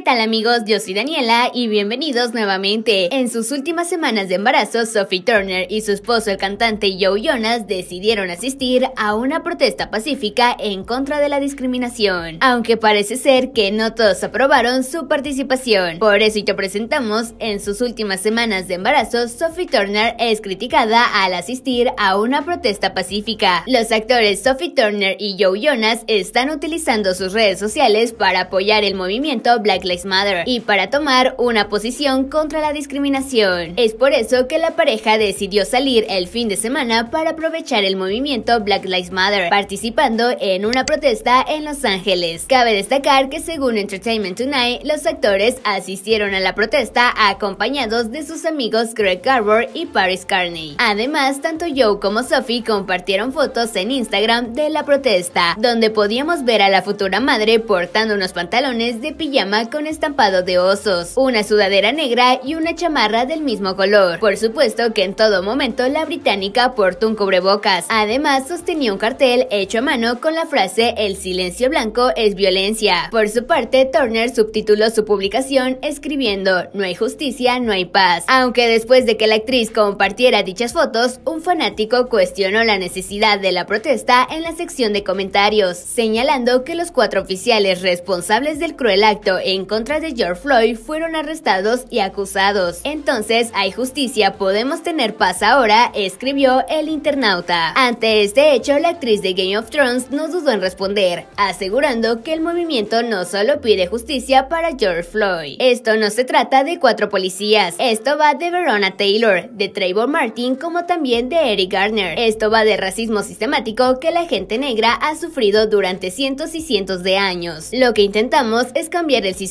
¿qué tal amigos? Yo soy Daniela y bienvenidos nuevamente. En sus últimas semanas de embarazo, Sophie Turner y su esposo el cantante Joe Jonas decidieron asistir a una protesta pacífica en contra de la discriminación, aunque parece ser que no todos aprobaron su participación. Por eso y te presentamos, en sus últimas semanas de embarazo, Sophie Turner es criticada al asistir a una protesta pacífica. Los actores Sophie Turner y Joe Jonas están utilizando sus redes sociales para apoyar el movimiento Black Lives Lives Matter y para tomar una posición contra la discriminación. Es por eso que la pareja decidió salir el fin de semana para aprovechar el movimiento Black Lives Matter, participando en una protesta en Los Ángeles. Cabe destacar que según Entertainment Tonight, los actores asistieron a la protesta acompañados de sus amigos Greg Garber y Paris Carney. Además, tanto Joe como Sophie compartieron fotos en Instagram de la protesta, donde podíamos ver a la futura madre portando unos pantalones de pijama con estampado de osos, una sudadera negra y una chamarra del mismo color. Por supuesto que en todo momento la británica portó un cubrebocas. Además, sostenía un cartel hecho a mano con la frase El silencio blanco es violencia. Por su parte, Turner subtituló su publicación escribiendo No hay justicia, no hay paz. Aunque después de que la actriz compartiera dichas fotos, un fanático cuestionó la necesidad de la protesta en la sección de comentarios, señalando que los cuatro oficiales responsables del cruel acto en contra de George Floyd fueron arrestados y acusados. Entonces, hay justicia, podemos tener paz ahora, escribió el internauta. Ante este hecho, la actriz de Game of Thrones no dudó en responder, asegurando que el movimiento no solo pide justicia para George Floyd. Esto no se trata de cuatro policías, esto va de Verona Taylor, de Trayvon Martin como también de Eric Garner. Esto va de racismo sistemático que la gente negra ha sufrido durante cientos y cientos de años. Lo que intentamos es cambiar el sistema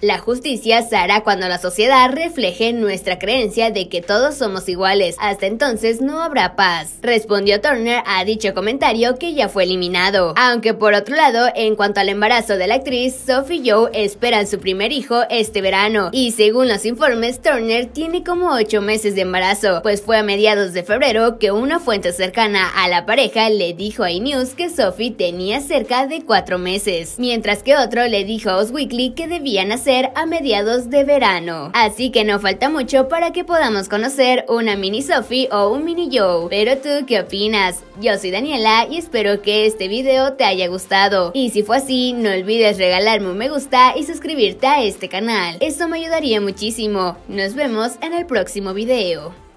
la justicia se hará cuando la sociedad refleje nuestra creencia de que todos somos iguales. Hasta entonces no habrá paz. Respondió Turner a dicho comentario que ya fue eliminado. Aunque por otro lado, en cuanto al embarazo de la actriz, Sophie Joe esperan su primer hijo este verano. Y según los informes, Turner tiene como 8 meses de embarazo, pues fue a mediados de febrero que una fuente cercana a la pareja le dijo a E! News que Sophie tenía cerca de 4 meses, mientras que otro le dijo a Os Weekly que debían hacer a mediados de verano. Así que no falta mucho para que podamos conocer una mini Sophie o un mini Joe. Pero tú, ¿qué opinas? Yo soy Daniela y espero que este video te haya gustado. Y si fue así, no olvides regalarme un me gusta y suscribirte a este canal. Eso me ayudaría muchísimo. Nos vemos en el próximo video.